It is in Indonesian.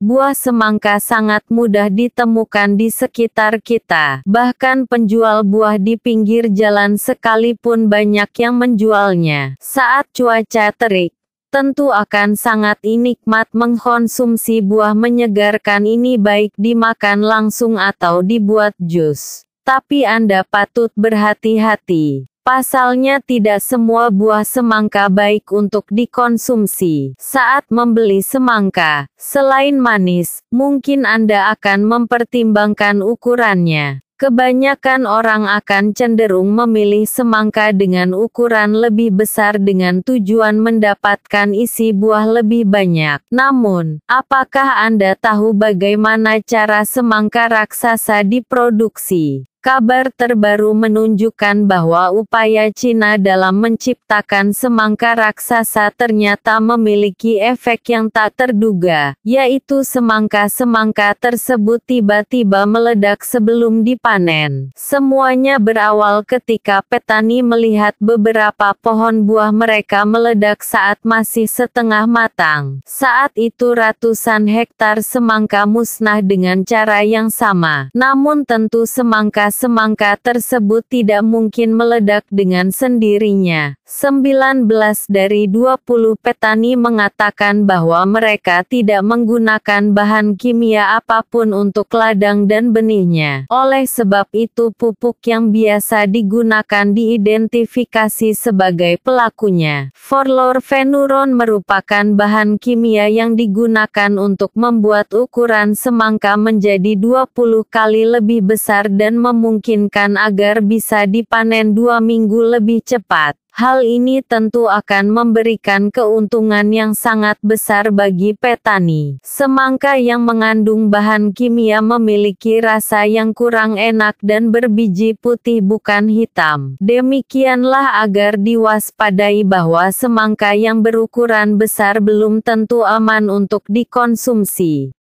Buah semangka sangat mudah ditemukan di sekitar kita. Bahkan penjual buah di pinggir jalan sekalipun banyak yang menjualnya. Saat cuaca terik, tentu akan sangat nikmat mengkonsumsi buah menyegarkan ini baik dimakan langsung atau dibuat jus. Tapi Anda patut berhati-hati. Pasalnya tidak semua buah semangka baik untuk dikonsumsi. Saat membeli semangka, selain manis, mungkin Anda akan mempertimbangkan ukurannya. Kebanyakan orang akan cenderung memilih semangka dengan ukuran lebih besar dengan tujuan mendapatkan isi buah lebih banyak. Namun, apakah Anda tahu bagaimana cara semangka raksasa diproduksi? Kabar terbaru menunjukkan bahwa upaya Cina dalam menciptakan semangka raksasa ternyata memiliki efek yang tak terduga, yaitu semangka-semangka tersebut tiba-tiba meledak sebelum dipanen. Semuanya berawal ketika petani melihat beberapa pohon buah mereka meledak saat masih setengah matang. Saat itu ratusan hektar semangka musnah dengan cara yang sama. Namun tentu semangka semangka tersebut tidak mungkin meledak dengan sendirinya. 19 dari 20 petani mengatakan bahwa mereka tidak menggunakan bahan kimia apapun untuk ladang dan benihnya. Oleh sebab itu pupuk yang biasa digunakan diidentifikasi sebagai pelakunya. Forlorfenuron merupakan bahan kimia yang digunakan untuk membuat ukuran semangka menjadi 20 kali lebih besar dan membuat memungkinkan agar bisa dipanen dua minggu lebih cepat. Hal ini tentu akan memberikan keuntungan yang sangat besar bagi petani. Semangka yang mengandung bahan kimia memiliki rasa yang kurang enak dan berbiji putih bukan hitam. Demikianlah agar diwaspadai bahwa semangka yang berukuran besar belum tentu aman untuk dikonsumsi.